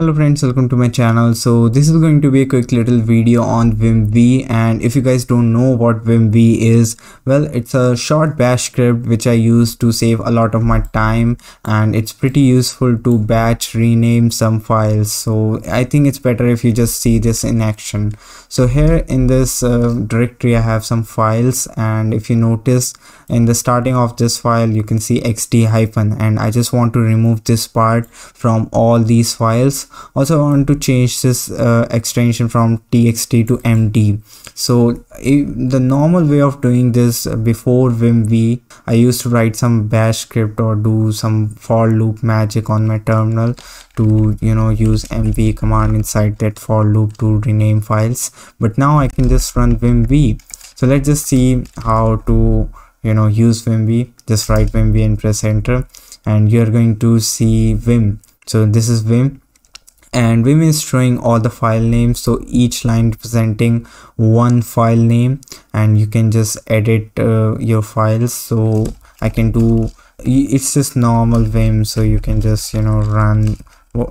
hello friends welcome to my channel so this is going to be a quick little video on vimv and if you guys don't know what vimv is well it's a short bash script which i use to save a lot of my time and it's pretty useful to batch rename some files so i think it's better if you just see this in action so here in this uh, directory i have some files and if you notice in the starting of this file you can see xd hyphen and i just want to remove this part from all these files also I want to change this uh, extension from txt to md so the normal way of doing this uh, before vimv I used to write some bash script or do some for loop magic on my terminal to you know use mv command inside that for loop to rename files but now I can just run vimv so let's just see how to you know use vimv just write vimv and press enter and you're going to see Vim so this is Vim and we is showing all the file names so each line representing one file name and you can just edit uh, your files so i can do it's just normal vim so you can just you know run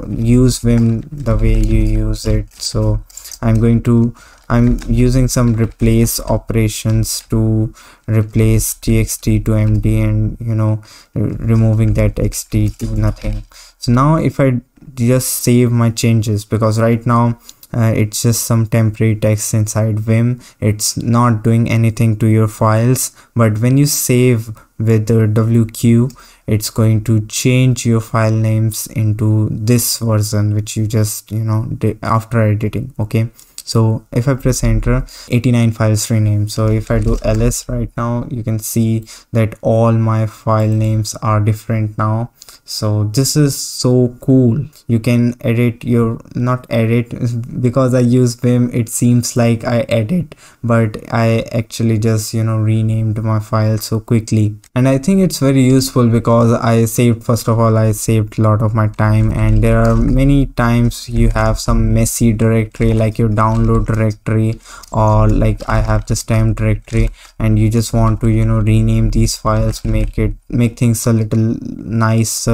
use vim the way you use it so i'm going to i'm using some replace operations to replace txt to md and you know removing that xt to nothing so now if i just save my changes because right now uh, it's just some temporary text inside vim it's not doing anything to your files but when you save with the wq it's going to change your file names into this version which you just you know after editing okay so if i press enter 89 files renamed so if i do ls right now you can see that all my file names are different now so this is so cool you can edit your not edit because i use vim it seems like i edit but i actually just you know renamed my file so quickly and i think it's very useful because i saved first of all i saved a lot of my time and there are many times you have some messy directory like your download directory or like i have the time directory and you just want to you know rename these files make it make things a little nicer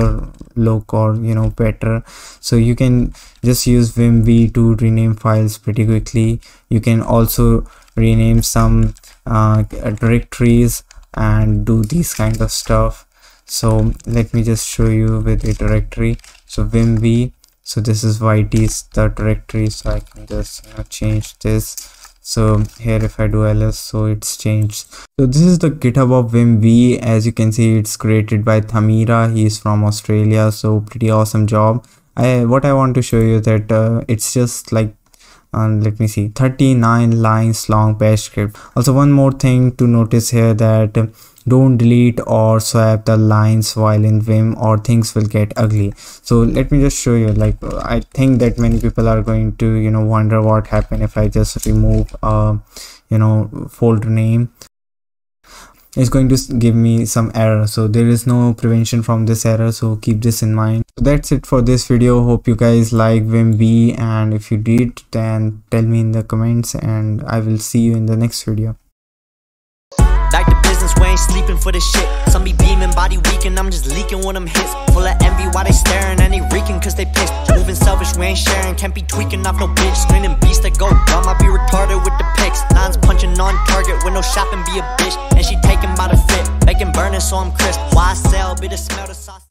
look or you know better so you can just use Vim V to rename files pretty quickly you can also rename some uh, directories and do these kind of stuff so let me just show you with a directory so Vim V. so this is yd the directory so i can just you know, change this so here if i do ls so it's changed so this is the github of vimv as you can see it's created by thamira he's from australia so pretty awesome job i what i want to show you that uh, it's just like uh, let me see 39 lines long bash script also one more thing to notice here that don't delete or swap the lines while in vim or things will get ugly so let me just show you like i think that many people are going to you know wonder what happened if i just remove uh you know folder name it's going to give me some error so there is no prevention from this error so keep this in mind so that's it for this video hope you guys like vimb and if you did then tell me in the comments and i will see you in the next video we ain't sleeping for this shit. Some be beaming, body weak, and I'm just leaking when I'm hits. Full of envy while they staring, and they reeking cause they pissed. Moving selfish, we ain't sharing, can't be tweaking off no bitch. Screaming beast that go dumb, I be retarded with the pics. Lines punching on target with no shopping, be a bitch. And she taken by the fit, making burning so I'm crisp. Why sell, be the smell of sauce.